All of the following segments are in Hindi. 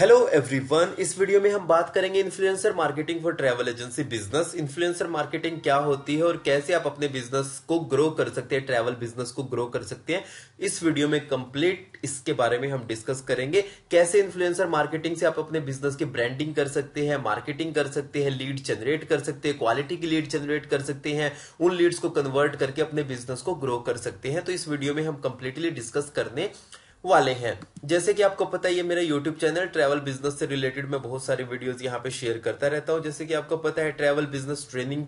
हेलो एवरीवन इस वीडियो में हम बात करेंगे influencer marketing for travel agency business influencer marketing क्या होती है और कैसे आप अपने बिजनेस को ग्रो कर सकते हैं ट्रैवल बिजनेस को ग्रो कर सकते हैं इस वीडियो में कंप्लीट इसके बारे में हम डिस्कस करेंगे कैसे इन्फ्लुएंसर मार्केटिंग से आप अपने बिजनेस की ब्रांडिंग कर सकते हैं मार्केटिंग कर सकते हैं लीड जनरेट कर सकते हैं क्वालिटी की लीड जनरेट कर सकते हैं उन लीड्स को कन्वर्ट करके अपने बिजनेस को ग्रो कर सकते हैं तो इस वीडियो में हम कंप्लीटली डिस्कस करने वाले हैं जैसे कि आपको पता है ये मेरा यूट्यूब चैनल ट्रैवल बिजनेस से रिलेटेड मैं बहुत सारी वीडियोस यहाँ पे शेयर करता रहता हूँ जैसे कि आपको पता है ट्रैवल बिजनेस ट्रेनिंग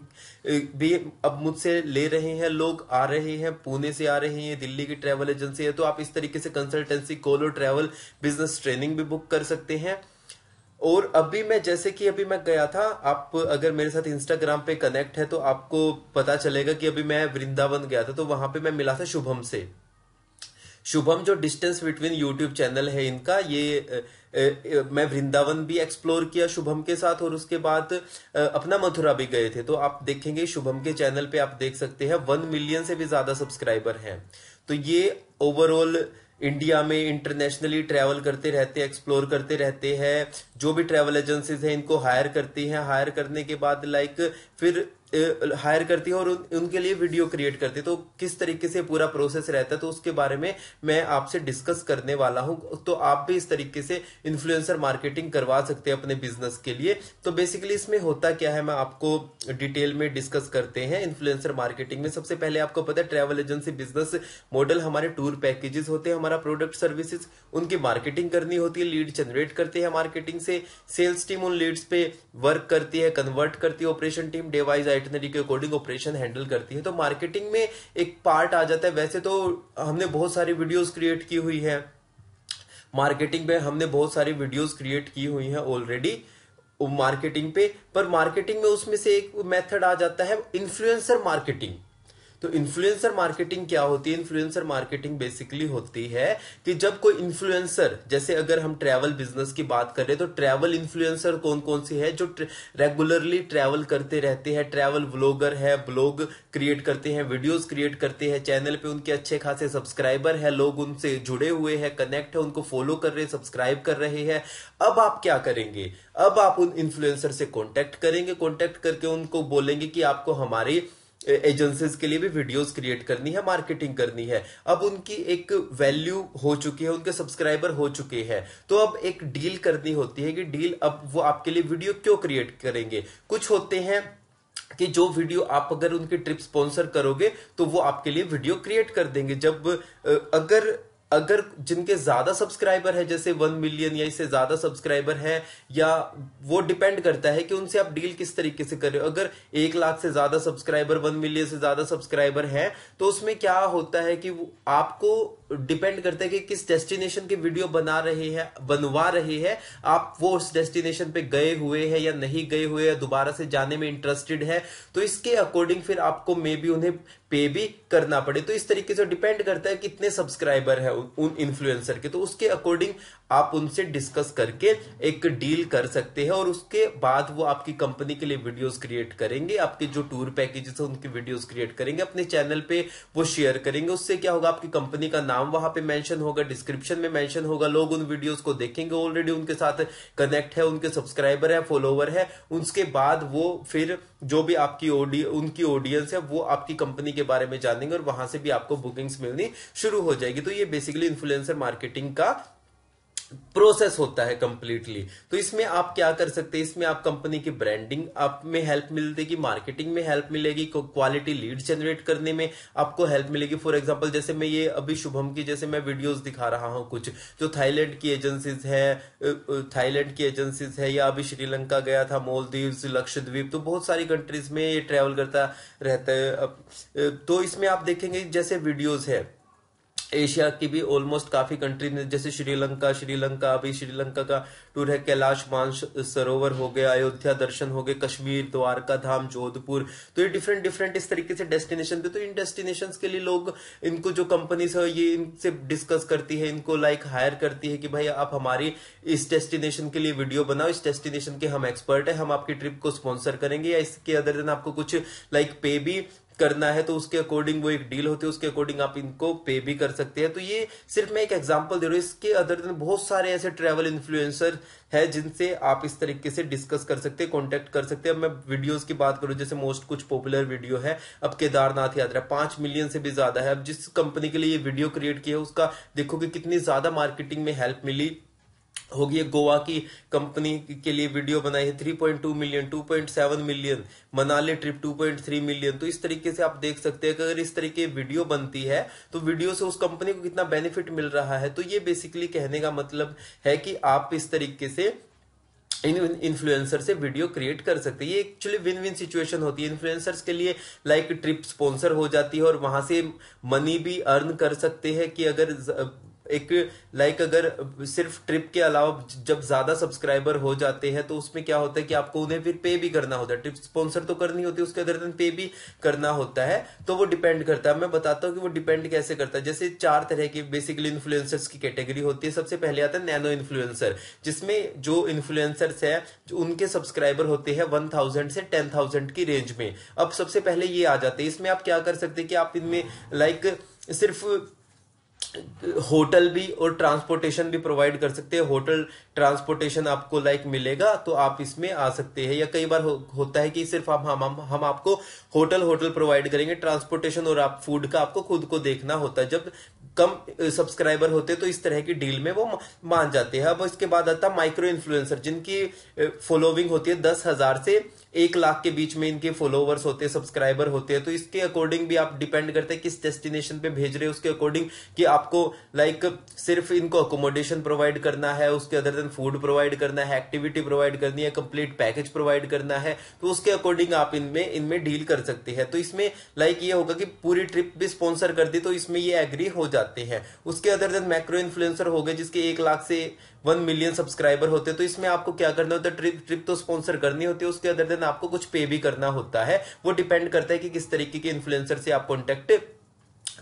भी अब मुझसे ले रहे हैं लोग आ रहे हैं पुणे से आ रहे हैं दिल्ली की ट्रैवल एजेंसी है तो आप इस तरीके से कंसल्टेंसी कोलो ट्रैवल बिजनेस ट्रेनिंग भी बुक कर सकते हैं और अभी मैं जैसे कि अभी मैं गया था आप अगर मेरे साथ इंस्टाग्राम पे कनेक्ट है तो आपको पता चलेगा कि अभी मैं वृंदावन गया था तो वहां पे मैं मिला था शुभम से शुभम जो डिस्टेंस बिटवीन यूट्यूब चैनल है इनका ये मैं वृंदावन भी एक्सप्लोर किया शुभम के साथ और उसके बाद अपना मथुरा भी गए थे तो आप देखेंगे शुभम के चैनल पे आप देख सकते हैं वन मिलियन से भी ज्यादा सब्सक्राइबर हैं तो ये ओवरऑल इंडिया में इंटरनेशनली ट्रैवल करते रहते हैं एक्सप्लोर करते रहते हैं जो भी ट्रैवल एजेंसीज हैं इनको हायर करती हैं हायर करने के बाद लाइक फिर हायर करती है और उनके लिए वीडियो क्रिएट करती है तो किस तरीके से पूरा प्रोसेस रहता है तो उसके बारे में मैं आपसे डिस्कस करने वाला हूं तो आप भी इस तरीके से इन्फ्लुएंसर मार्केटिंग करवा सकते हैं अपने बिजनेस के लिए तो बेसिकली इसमें होता क्या है मैं आपको डिटेल में डिस्कस करते हैं इन्फ्लुएंसर मार्केटिंग में सबसे पहले आपको पता है ट्रेवल एजेंसी बिजनेस मॉडल हमारे टूर पैकेजेस होते हैं हमारा प्रोडक्ट सर्विसेज उनकी मार्केटिंग करनी होती है लीड जनरेट करते हैं मार्केटिंग से सेल्स टीम उन लीड्स पे वर्क करती है कन्वर्ट करती है operation team day wise itinerary के अकॉर्डिंग ऑपरेशन हैंडल करती है तो मार्केटिंग में एक पार्ट आ जाता है वैसे तो हमने बहुत सारी वीडियोस क्रिएट की हुई है मार्केटिंग में हमने बहुत सारी वीडियोस क्रिएट की हुई है ऑलरेडी मार्केटिंग पे पर मार्केटिंग में उसमें से एक मेथड आ जाता है इन्फ्लुएंसर मार्केटिंग तो इन्फ्लुएंसर मार्केटिंग क्या होती है इन्फ्लुएंसर मार्केटिंग बेसिकली होती है कि जब कोई इन्फ्लुएंसर जैसे अगर हम ट्रैवल बिजनेस की बात कर हैं तो ट्रैवल इन्फ्लुएंसर कौन कौन सी है जो रेगुलरली ट्रैवल करते रहते हैं ट्रैवल ब्लॉगर है ब्लॉग क्रिएट करते हैं वीडियोस क्रिएट करते हैं चैनल पे उनके अच्छे खासे सब्सक्राइबर है लोग उनसे जुड़े हुए हैं कनेक्ट है उनको फॉलो कर रहे हैं सब्सक्राइब कर रहे हैं अब आप क्या करेंगे अब आप उन इन्फ्लुएंसर से कॉन्टेक्ट करेंगे कॉन्टेक्ट करके उनको बोलेंगे कि आपको हमारी एजेंसीज के लिए भी वीडियोस क्रिएट करनी है मार्केटिंग करनी है अब उनकी एक वैल्यू हो चुकी है उनके सब्सक्राइबर हो चुके हैं तो अब एक डील करनी होती है कि डील अब वो आपके लिए वीडियो क्यों क्रिएट करेंगे कुछ होते हैं कि जो वीडियो आप अगर उनकी ट्रिप स्पॉन्सर करोगे तो वो आपके लिए वीडियो क्रिएट कर देंगे जब अगर अगर जिनके ज्यादा सब्सक्राइबर है जैसे वन मिलियन या इससे ज्यादा सब्सक्राइबर है या वो डिपेंड करता है कि उनसे आप डील किस तरीके से कर रहे हो अगर एक लाख से ज्यादा सब्सक्राइबर वन मिलियन से ज्यादा सब्सक्राइबर है तो उसमें क्या होता है कि आपको डिपेंड करता है कि किस डेस्टिनेशन के वीडियो बना रहे हैं बनवा रहे हैं आप वो उस डेस्टिनेशन पे गए हुए हैं या नहीं गए हुए या दोबारा से जाने में इंटरेस्टेड है तो इसके अकॉर्डिंग फिर आपको मे बी उन्हें पे भी करना पड़े तो इस तरीके से डिपेंड करता है कितने सब्सक्राइबर है उन इन्फ्लुएंसर के तो उसके अकॉर्डिंग आप उनसे डिस्कस करके एक डील कर सकते हैं और उसके बाद वो आपकी कंपनी के लिए वीडियोस क्रिएट करेंगे आपके जो टूर पैकेजेस है उनकी वीडियोस क्रिएट करेंगे अपने चैनल पे वो शेयर करेंगे उससे क्या होगा आपकी कंपनी का नाम वहां पे मेंशन होगा डिस्क्रिप्शन में मेंशन होगा लोग उन वीडियोज को देखेंगे ऑलरेडी उनके साथ कनेक्ट है उनके सब्सक्राइबर है फॉलोवर है उसके बाद वो फिर जो भी आपकी उनकी ऑडियंस है वो आपकी कंपनी के बारे में जानेंगे और वहां से भी आपको बुकिंग्स मिलनी शुरू हो जाएगी तो ये बेसिकली इन्फ्लुएंसर मार्केटिंग का प्रोसेस होता है कंप्लीटली तो इसमें आप क्या कर सकते हैं इसमें आप कंपनी की ब्रांडिंग आप में हेल्प मिल देगी मार्केटिंग में हेल्प मिलेगी क्वालिटी लीड जनरेट करने में आपको हेल्प मिलेगी फॉर एग्जांपल जैसे मैं ये अभी शुभम की जैसे मैं वीडियोस दिखा रहा हूँ कुछ जो थाईलैंड की एजेंसीज है थाईलैंड की एजेंसीज है या अभी श्रीलंका गया था मोलदीव लक्षद्वीप तो बहुत सारी कंट्रीज में ये ट्रेवल करता रहता है तो इसमें आप देखेंगे जैसे वीडियोज है एशिया की भी ऑलमोस्ट काफी कंट्री ने जैसे श्रीलंका श्रीलंका अभी श्रीलंका का टूर है कैलाश मानस सरोवर हो गया अयोध्या दर्शन हो गए कश्मीर द्वारका धाम जोधपुर तो ये डिफरेंट डिफरेंट इस तरीके से डेस्टिनेशन थे तो इन डेस्टिनेशन के लिए लोग इनको जो कंपनीज है ये इनसे डिस्कस करती है इनको लाइक हायर करती है कि भाई आप हमारी इस डेस्टिनेशन के लिए वीडियो बनाओ इस डेस्टिनेशन के हम एक्सपर्ट है हम आपकी ट्रिप को स्पॉन्सर करेंगे या इसके अदर देन आपको कुछ लाइक पे भी करना है तो उसके अकॉर्डिंग वो एक डील होती है उसके अकॉर्डिंग आप इनको पे भी कर सकते हैं तो ये सिर्फ मैं एक एग्जांपल दे रहा हूँ इसके अदर देन बहुत सारे ऐसे ट्रैवल इन्फ्लुएंसर है जिनसे आप इस तरीके से डिस्कस कर सकते हैं कांटेक्ट कर सकते हैं अब मैं वीडियोस की बात करूं जैसे मोस्ट कुछ पॉपुलर वीडियो है अब केदारनाथ यात्रा पांच मिलियन से भी ज्यादा है अब जिस कंपनी के लिए ये वीडियो क्रिएट किया उसका देखो कि कितनी ज्यादा मार्केटिंग में हेल्प मिली होगी गोवा की कंपनी के लिए वीडियो बनाई है 3.2 million 2.7 million Manali trip 2.3 million तो इस तरीके से आप देख सकते हैं कि अगर इस तरीके वीडियो बनती है तो वीडियो से उस कंपनी को कितना बेनिफिट मिल रहा है तो ये बेसिकली कहने का मतलब है कि आप इस तरीके से इन इन्फ्लुएंसर से वीडियो क्रिएट कर सकते हैं ये एक्चुअली विन विन सिचुएशन होती है इन्फ्लुएंसर्स के लिए लाइक ट्रिप स्पॉन्सर हो जाती है और वहां से मनी भी अर्न कर सकते हैं कि अगर एक लाइक अगर सिर्फ ट्रिप के अलावा जब ज्यादा सब्सक्राइबर हो जाते हैं तो उसमें क्या होता है कि आपको उन्हें फिर पे भी करना होता है ट्रिप स्पॉन्सर तो करनी होती है उसके अंदर पे भी करना होता है तो वो डिपेंड करता है मैं बताता हूँ कि वो डिपेंड कैसे करता है जैसे चार तरह के बेसिकली इन्फ्लुएंसर्स की कैटेगरी होती है सबसे पहले आता है नैनो इन्फ्लुएंसर जिसमें जो इन्फ्लुएंसर्स है जो उनके सब्सक्राइबर होते हैं वन थाउजेंड से टेन थाउजेंड की रेंज में अब सबसे पहले ये आ जाते हैं इसमें आप क्या कर सकते हैं कि आप इनमें लाइक सिर्फ होटल भी और ट्रांसपोर्टेशन भी प्रोवाइड कर सकते हैं होटल ट्रांसपोर्टेशन आपको लाइक मिलेगा तो आप इसमें आ सकते हैं या कई बार हो, होता है कि सिर्फ हम हम हम आपको होटल होटल प्रोवाइड करेंगे ट्रांसपोर्टेशन और आप फूड का आपको खुद को देखना होता है जब कम सब्सक्राइबर होते तो इस तरह की डील में वो मान जाते हैं अब इसके बाद आता माइक्रो इन्फ्लुएंसर जिनकी फॉलोविंग होती है दस हजार से एक लाख के बीच में इनके फॉलोवर्स होते हैं सब्सक्राइबर होते हैं तो इसके अकॉर्डिंग भी आप डिपेंड करते हैं किस डेस्टिनेशन पे भेज रहे हैं उसके अकॉर्डिंग कि आपको लाइक सिर्फ इनको अकोमोडेशन प्रोवाइड करना है उसके अदर देन फूड प्रोवाइड करना है एक्टिविटी प्रोवाइड करनी है कंप्लीट पैकेज प्रोवाइड करना है तो उसके अकॉर्डिंग आप इनमें इनमें डील कर सकते हैं तो इसमें लाइक ये होगा कि पूरी ट्रिप भी स्पॉन्सर कर दी तो इसमें ये एग्री हो जाते हैं उसके अदर देन मैक्रो इन्फ्लुएंसर हो गए जिसके एक लाख से वन मिलियन सब्सक्राइबर होते हैं तो इसमें आपको क्या करना होता है ट्रिप ट्रिप तो स्पॉन्सर करनी होती है उसके अदर देन आपको कुछ पे भी करना होता है वो डिपेंड करता है कि किस तरीके के इन्फ्लुएंसर से आप कॉन्टेक्ट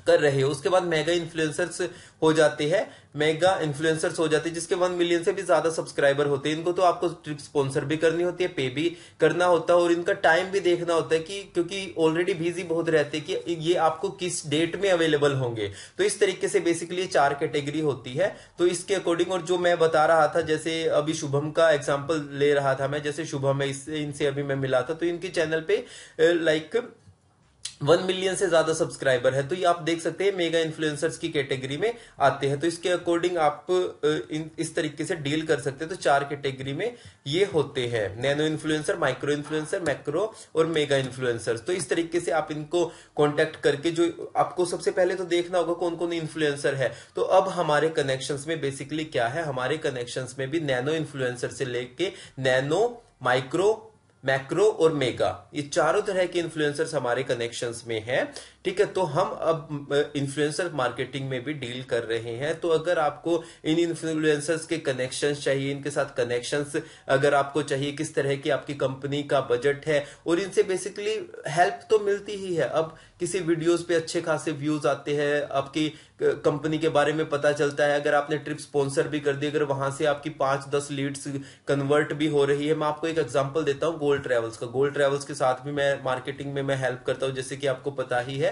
कर रहे हो उसके बाद मेगा इन्फ्लुएंसर्स हो जाते हैं मेगा इन्फ्लुएंसर्स हो जाते हैं जिसके वन मिलियन से भी ज्यादा सब्सक्राइबर होते हैं इनको तो आपको ट्रिप स्पॉन्सर भी करनी होती है पे भी करना होता है और इनका टाइम भी देखना होता है कि क्योंकि ऑलरेडी बिजी बहुत रहते हैं कि ये आपको किस डेट में अवेलेबल होंगे तो इस तरीके से बेसिकली चार कैटेगरी होती है तो इसके अकॉर्डिंग और जो मैं बता रहा था जैसे अभी शुभम का एग्जाम्पल ले रहा था मैं जैसे शुभम है इससे इनसे अभी मैं मिला था तो इनके चैनल पे लाइक वन मिलियन से ज्यादा सब्सक्राइबर है तो ये आप देख सकते हैं मेगा इन्फ्लुएंसर्स की कैटेगरी में आते हैं तो इसके अकॉर्डिंग आप इस तरीके से डील कर सकते हैं तो चार कैटेगरी में ये होते हैं nano influencer micro influencer macro और मेगा इन्फ्लुएंसर तो इस तरीके से आप इनको कॉन्टेक्ट करके जो आपको सबसे पहले तो देखना होगा कौन कौन इन्फ्लुएंसर है तो अब हमारे कनेक्शन में बेसिकली क्या है हमारे कनेक्शन में भी नैनो इन्फ्लुएंसर से लेके नैनो माइक्रो मैक्रो और मेगा ये चारों तरह के इन्फ्लुएंसर्स हमारे कनेक्शंस में हैं ठीक है तो हम अब इन्फ्लुएंसर मार्केटिंग में भी डील कर रहे हैं तो अगर आपको इन इन्फ्लुएंसर्स के कनेक्शन चाहिए इनके साथ कनेक्शन अगर आपको चाहिए किस तरह की आपकी कंपनी का बजट है और इनसे बेसिकली हेल्प तो मिलती ही है अब किसी वीडियोस पे अच्छे खासे व्यूज आते हैं आपकी कंपनी के बारे में पता चलता है अगर आपने ट्रिप स्पॉन्सर भी कर दी अगर वहां से आपकी पांच दस लीड्स कन्वर्ट भी हो रही है मैं आपको एक एग्जांपल देता हूँ गोल्ड ट्रेवल्स का गोल्ड ट्रेवल्स के साथ भी मैं मार्केटिंग में मैं हेल्प करता हूँ जैसे कि आपको पता ही है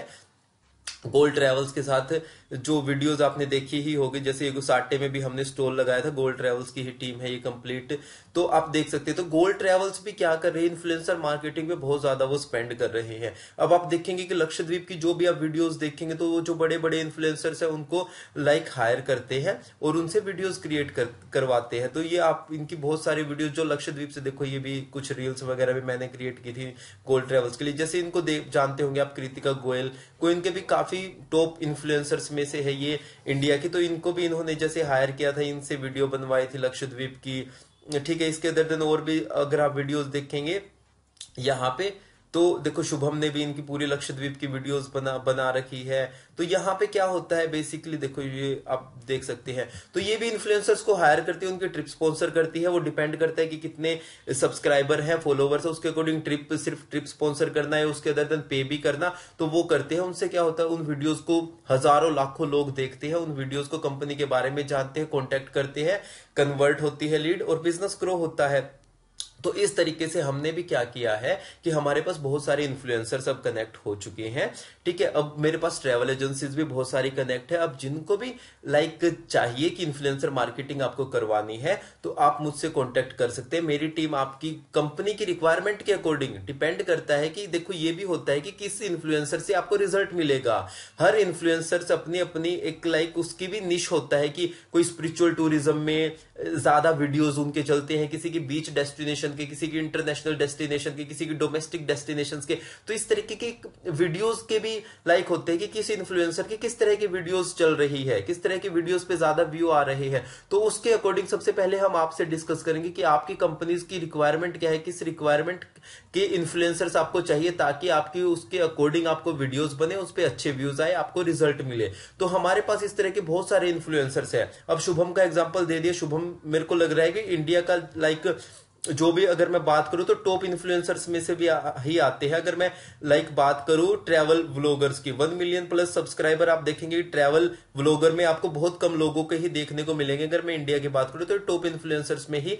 गोल्ड ट्रेवल्स के साथ जो वीडियोस आपने देखी ही होगी जैसे ये गुसाटे में भी हमने स्टोल लगाया था गोल्ड ट्रेवल्स की ही टीम है ये कंप्लीट तो आप देख सकते हैं तो गोल्ड ट्रेवल्स भी क्या कर रही है इन्फ्लुएंसर मार्केटिंग पे बहुत ज्यादा वो स्पेंड कर रहे हैं अब आप देखेंगे कि लक्षद्वीप की जो भी आप वीडियोस देखेंगे तो वो जो बड़े बड़े इन्फ्लुएंसर्स है उनको लाइक हायर करते हैं और उनसे वीडियोज क्रिएट कर, करवाते हैं तो ये आप इनकी बहुत सारी वीडियोज जो लक्षद्वीप से देखो ये भी कुछ रील्स वगैरह भी मैंने क्रिएट की थी गोल्ड ट्रेवल्स के लिए जैसे इनको जानते होंगे आप कृतिका गोयल को इनके भी काफी टॉप इन्फ्लुएंसर्स में में से है ये इंडिया की तो इनको भी इन्होंने जैसे हायर किया था इनसे वीडियो बनवाई थी लक्षद्वीप की ठीक है इसके दर्दन और भी अगर आप वीडियोस देखेंगे यहाँ पे तो देखो शुभम ने भी इनकी पूरी लक्षद्वीप की वीडियोस बना बना रखी है तो यहाँ पे क्या होता है बेसिकली देखो ये आप देख सकते हैं तो ये भी इन्फ्लुएंसर्स को हायर करती है उनकी ट्रिप स्पॉन्सर करती है वो डिपेंड करता है कि कितने सब्सक्राइबर हैं फॉलोवर्स है उसके अकॉर्डिंग ट्रिप सिर्फ ट्रिप स्पॉन्सर करना है उसके अदर देन पे भी करना तो वो करते हैं उनसे क्या होता है उन वीडियोज को हजारों लाखों लोग देखते हैं उन वीडियोज को कंपनी के बारे में जानते हैं कॉन्टेक्ट करते हैं कन्वर्ट होती है लीड और बिजनेस ग्रो होता है तो इस तरीके से हमने भी क्या किया है कि हमारे पास बहुत सारे इन्फ्लुएंसर अब कनेक्ट हो चुके हैं ठीक है अब मेरे पास ट्रेवल एजेंसीज भी बहुत सारी कनेक्ट है अब जिनको भी लाइक चाहिए कि इन्फ्लुएंसर मार्केटिंग आपको करवानी है तो आप मुझसे कॉन्टेक्ट कर सकते हैं मेरी टीम आपकी कंपनी की रिक्वायरमेंट के अकॉर्डिंग डिपेंड करता है कि देखो ये भी होता है कि किस इन्फ्लुएंसर से आपको रिजल्ट मिलेगा हर इन्फ्लुएंसर अपनी अपनी एक लाइक उसकी भी निश होता है कि कोई स्पिरिचुअल टूरिज्म में ज्यादा वीडियोज उनके चलते हैं किसी की बीच डेस्टिनेशन डेस्टिनेशन के किसी की इंटरनेशनल डेस्टिनेशन के किसी की डोमेस्टिक डेस्टिनेशन के तो इस तरीके के वीडियोज के भी लाइक होते हैं कि किसी इन्फ्लुएंसर की किस तरह की वीडियोज चल रही है किस तरह की वीडियोज पे ज्यादा व्यू आ रहे हैं तो उसके अकॉर्डिंग सबसे पहले हम आपसे डिस्कस करेंगे कि आपकी कंपनीज की रिक्वायरमेंट क्या है किस रिक्वायरमेंट के इन्फ्लुएंसर्स आपको चाहिए ताकि आपकी उसके अकॉर्डिंग आपको वीडियोज बने उस पर अच्छे व्यूज आए आपको रिजल्ट मिले तो हमारे पास इस तरह के बहुत सारे इन्फ्लुएंसर्स है अब शुभम का एग्जाम्पल दे दिया शुभम मेरे को लग रहा है कि इंडिया का लाइक like, जो भी अगर मैं बात करूं तो टॉप इन्फ्लुएंसर्स में से भी आ, ही आते हैं अगर मैं लाइक like बात करूं ट्रैवल व्लॉगर्स की वन मिलियन प्लस सब्सक्राइबर आप देखेंगे ट्रैवल व्लॉगर में आपको बहुत कम लोगों के ही देखने को मिलेंगे अगर मैं इंडिया की बात करूं तो टॉप इन्फ्लुएंसर्स में ही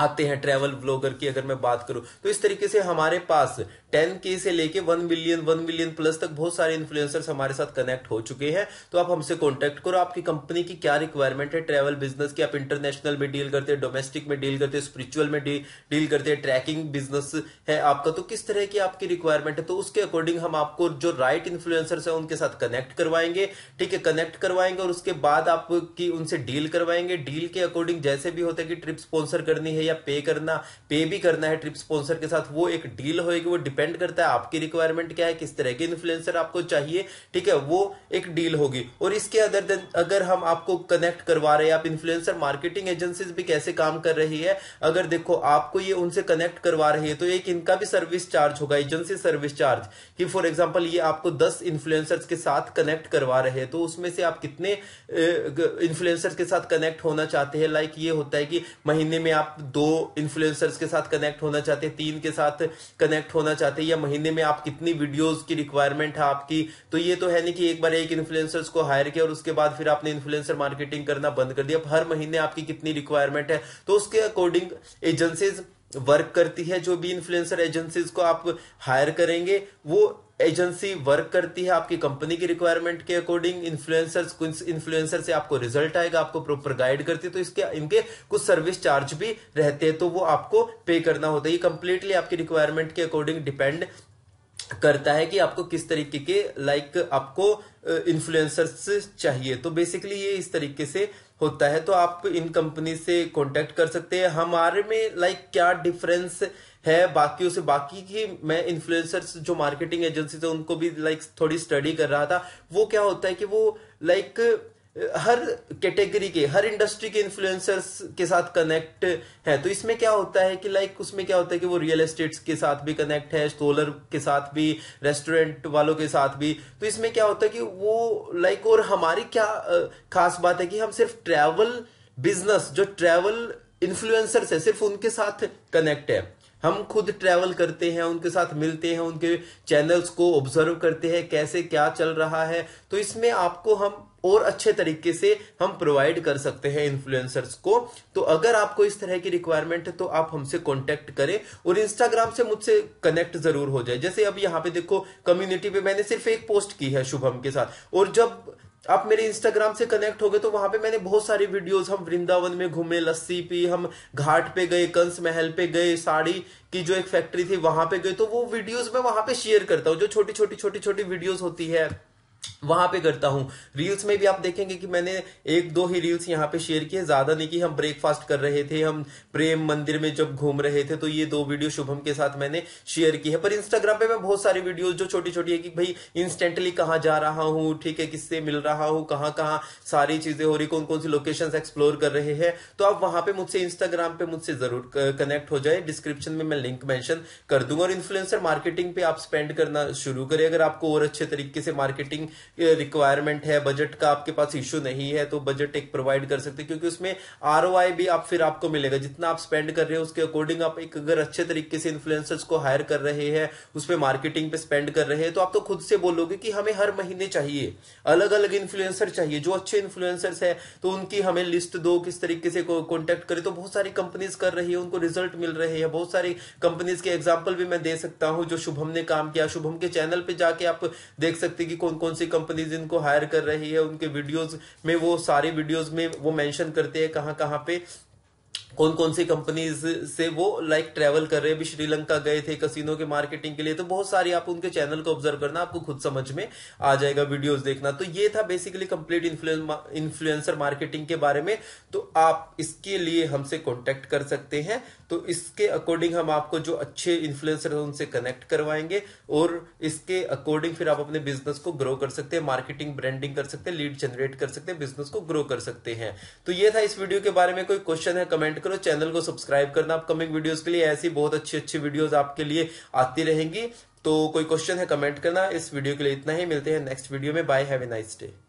आते हैं ट्रैवल ब्लॉगर की अगर मैं बात करूं तो इस तरीके से हमारे पास टेन के से लेके one million one million plus तक बहुत सारे इन्फ्लुएंसर्स हमारे साथ कनेक्ट हो चुके हैं तो आप हमसे कॉन्टेक्ट करो आपकी कंपनी की क्या रिक्वायरमेंट है ट्रेवल बिजनेस की आप इंटरनेशनल में डील करते हैं डोमेस्टिक में डील करते हैं स्पिरिचुअल में डील डील करते हैं ट्रैकिंग बिजनेस है आपका तो किस तरह की आपकी रिक्वायरमेंट है तो उसके अकॉर्डिंग हम आपको जो राइट इन्फ्लुएंसर्स है उनके साथ कनेक्ट करवाएंगे ठीक है कनेक्ट करवाएंगे और उसके बाद आपकी उनसे डील करवाएंगे डील के अकॉर्डिंग जैसे भी होता है कि ट्रिप स्पॉन्सर करनी है या पे करना पे भी करना है ट्रिप स्पॉन्सर के साथ वो एक डील होगी वो डिपेंड डिपेंड करता है आपकी रिक्वायरमेंट क्या है किस तरह के इन्फ्लुएंसर आपको चाहिए ठीक है वो एक डील होगी और इसके अदर देन अगर हम आपको कनेक्ट करवा रहे हैं आप इन्फ्लुएंसर मार्केटिंग एजेंसीज भी कैसे काम कर रही है अगर देखो आपको ये उनसे कनेक्ट करवा रही है तो एक इनका भी सर्विस चार्ज होगा एजेंसी सर्विस चार्ज कि फॉर एग्जाम्पल ये आपको दस इन्फ्लुएंसर के साथ कनेक्ट करवा रहे हैं तो उसमें से आप कितने इन्फ्लुएंसर के साथ कनेक्ट होना चाहते हैं लाइक ये होता है कि महीने में आप दो इन्फ्लुएंसर्स के साथ कनेक्ट होना चाहते हैं तीन के साथ कनेक्ट होना चाहते जाते हैं या महीने में आप कितनी वीडियोस की रिक्वायरमेंट है आपकी तो ये तो है नहीं कि एक बार एक इन्फ्लुएंसर्स को हायर किया और उसके बाद फिर आपने इन्फ्लुएंसर मार्केटिंग करना बंद कर दिया हर महीने आपकी कितनी रिक्वायरमेंट है तो उसके अकॉर्डिंग एजेंसीज वर्क करती है जो भी इन्फ्लुएंसर एजेंसीज को आप हायर करेंगे वो एजेंसी वर्क करती है आपकी कंपनी की रिक्वायरमेंट के अकॉर्डिंग इन्फ्लुएंसर कुछ इन्फ्लुएंसर से आपको रिजल्ट आएगा आपको प्रॉपर गाइड करती है तो इसके इनके कुछ सर्विस चार्ज भी रहते हैं तो वो आपको पे करना होता है ये कंप्लीटली आपकी रिक्वायरमेंट के अकॉर्डिंग डिपेंड करता है कि आपको किस तरीके के लाइक like, आपको इन्फ्लुएंसर्स चाहिए तो बेसिकली ये इस तरीके से होता है तो आप इन कंपनी से कांटेक्ट कर सकते हैं हमारे में लाइक क्या डिफरेंस है बाकी उसे बाकी की मैं इन्फ्लुएंसर्स जो मार्केटिंग एजेंसी थे उनको भी लाइक थोड़ी स्टडी कर रहा था वो क्या होता है कि वो लाइक हर कैटेगरी के हर इंडस्ट्री के इन्फ्लुएंसर्स के साथ कनेक्ट है तो इसमें क्या होता है कि लाइक उसमें क्या होता है कि वो रियल एस्टेट्स के साथ भी कनेक्ट है सोलर के साथ भी रेस्टोरेंट वालों के साथ भी तो इसमें क्या होता है कि वो लाइक और हमारी क्या खास बात है कि हम सिर्फ ट्रैवल बिजनेस जो ट्रैवल इन्फ्लुएंसर्स है सिर्फ उनके साथ कनेक्ट है हम खुद ट्रैवल करते हैं उनके साथ मिलते हैं उनके चैनल्स को ऑब्जर्व करते हैं कैसे क्या चल रहा है तो इसमें आपको हम और अच्छे तरीके से हम प्रोवाइड कर सकते हैं इन्फ्लुएंसर्स को तो अगर आपको इस तरह की रिक्वायरमेंट है तो आप हमसे कांटेक्ट करें और इंस्टाग्राम से मुझसे कनेक्ट जरूर हो जाए जैसे अब यहाँ पे देखो कम्युनिटी पे मैंने सिर्फ एक पोस्ट की है शुभम के साथ और जब आप मेरे इंस्टाग्राम से कनेक्ट हो गए तो वहां पे मैंने बहुत सारी वीडियोस हम वृंदावन में घूमे लस्सी पी हम घाट पे गए कंस महल पे गए साड़ी की जो एक फैक्ट्री थी वहां पे गए तो वो वीडियोस मैं वहां पे शेयर करता हूँ जो छोटी छोटी छोटी छोटी वीडियोस होती है वहां पे करता हूँ रील्स में भी आप देखेंगे कि मैंने एक दो ही रील्स यहाँ पे शेयर किए ज्यादा नहीं कि हम ब्रेकफास्ट कर रहे थे हम प्रेम मंदिर में जब घूम रहे थे तो ये दो वीडियो शुभम के साथ मैंने शेयर की है पर इंस्टाग्राम पे मैं बहुत सारी वीडियोस जो छोटी छोटी है कि भाई इंस्टेंटली कहाँ जा रहा हूँ ठीक है किससे मिल रहा हूँ कहाँ कहाँ सारी चीजें हो रही कौन कौन सी लोकेशन एक्सप्लोर कर रहे हैं तो आप वहां पे मुझसे इंस्टाग्राम पे मुझसे जरूर कनेक्ट हो जाए डिस्क्रिप्शन में मैं लिंक मैंशन कर दूंगा और इन्फ्लुएंसर मार्केटिंग पे आप स्पेंड करना शुरू करें अगर आपको और अच्छे तरीके से मार्केटिंग रिक्वायरमेंट है बजट का आपके पास इश्यू नहीं है तो बजट एक प्रोवाइड कर सकते हैं क्योंकि उसमें आर भी आप फिर आपको मिलेगा जितना आप स्पेंड कर रहे हो उसके अकॉर्डिंग आप एक अगर अच्छे तरीके से इन्फ्लुएंसर्स को हायर कर रहे हैं उस पर मार्केटिंग पे स्पेंड कर रहे हैं तो आप तो खुद से बोलोगे कि हमें हर महीने चाहिए अलग अलग इन्फ्लुएंसर चाहिए जो अच्छे इन्फ्लुएंसर्स है तो उनकी हमें लिस्ट दो किस तरीके से कॉन्टेक्ट करें तो बहुत सारी कंपनीज कर रही है उनको रिजल्ट मिल रहे हैं बहुत सारी कंपनीज के एग्जाम्पल भी मैं दे सकता हूँ जो शुभम ने काम किया शुभम के चैनल पर जाके आप देख सकते कि कौन कौन से सी कंपनीज इनको हायर कर रही है उनके वीडियोज में वो सारे वीडियोज में वो मैंशन करते हैं कहाँ कहाँ पे कौन कौन सी कंपनीज से वो लाइक ट्रेवल कर रहे हैं अभी श्रीलंका गए थे कसिनो के मार्केटिंग के लिए तो बहुत सारी आप उनके चैनल को ऑब्जर्व करना आपको खुद समझ में आ जाएगा वीडियोस देखना तो ये था बेसिकली कंप्लीट इन्फ्लुएंसर मार्केटिंग के बारे में तो आप इसके लिए हमसे कॉन्टेक्ट कर सकते हैं तो इसके अकॉर्डिंग हम आपको जो अच्छे इन्फ्लुएंसर है उनसे कनेक्ट करवाएंगे और इसके अकॉर्डिंग फिर आप अपने बिजनेस को ग्रो कर सकते हैं मार्केटिंग ब्रांडिंग कर सकते हैं लीड जनरेट कर सकते हैं बिजनेस को ग्रो कर सकते हैं तो ये था इस वीडियो के बारे में कोई क्वेश्चन है कमेंट कमेंट करो चैनल को सब्सक्राइब करना अपकमिंग वीडियोस के लिए ऐसी बहुत अच्छी अच्छी वीडियोस आपके लिए आती रहेंगी तो कोई क्वेश्चन है कमेंट करना इस वीडियो के लिए इतना ही मिलते हैं नेक्स्ट वीडियो में bye have a nice day